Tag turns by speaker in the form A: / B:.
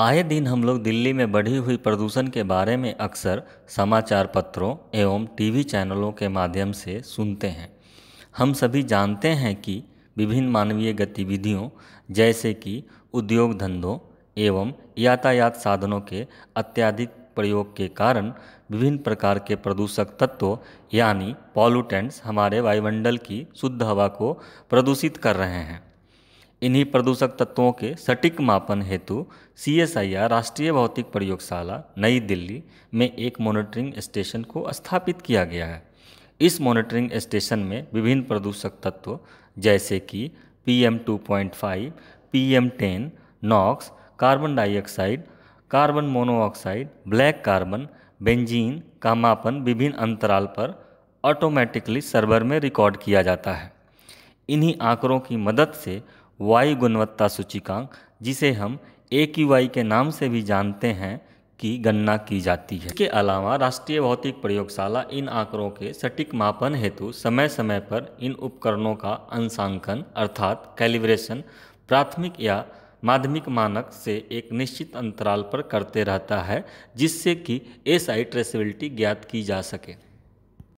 A: आए दिन हम लोग दिल्ली में बढ़ी हुई प्रदूषण के बारे में अक्सर समाचार पत्रों एवं टीवी चैनलों के माध्यम से सुनते हैं हम सभी जानते हैं कि विभिन्न मानवीय गतिविधियों जैसे कि उद्योग धंधों एवं यातायात साधनों के अत्याधिक प्रयोग के कारण विभिन्न प्रकार के प्रदूषक तत्व यानी पॉल्यूटेंट्स हमारे वायुमंडल की शुद्ध हवा को प्रदूषित कर रहे हैं इन्हीं प्रदूषक तत्वों के सटीक मापन हेतु सी राष्ट्रीय भौतिक प्रयोगशाला नई दिल्ली में एक मॉनिटरिंग स्टेशन को स्थापित किया गया है इस मॉनिटरिंग स्टेशन में विभिन्न प्रदूषक तत्व जैसे कि P M two point five P M ten NOx carbon dioxide carbon monoxide black carbon benzene का मापन विभिन्न अंतराल पर ऑटोमेटिकली सर्वर में रिकॉर्ड किया जाता है इन्हीं आंकड़ों की मदद से वायु गुणवत्ता सूचिकांक जिसे हम ए वाई के नाम से भी जानते हैं की गणना की जाती है इसके अलावा राष्ट्रीय भौतिक प्रयोगशाला इन आंकड़ों के सटीक मापन हेतु समय समय पर इन उपकरणों का अंशांकन अर्थात कैलिब्रेशन प्राथमिक या माध्यमिक मानक से एक निश्चित अंतराल पर करते रहता है जिससे कि एस आई ट्रेसेबिलिटी ज्ञात की जा सके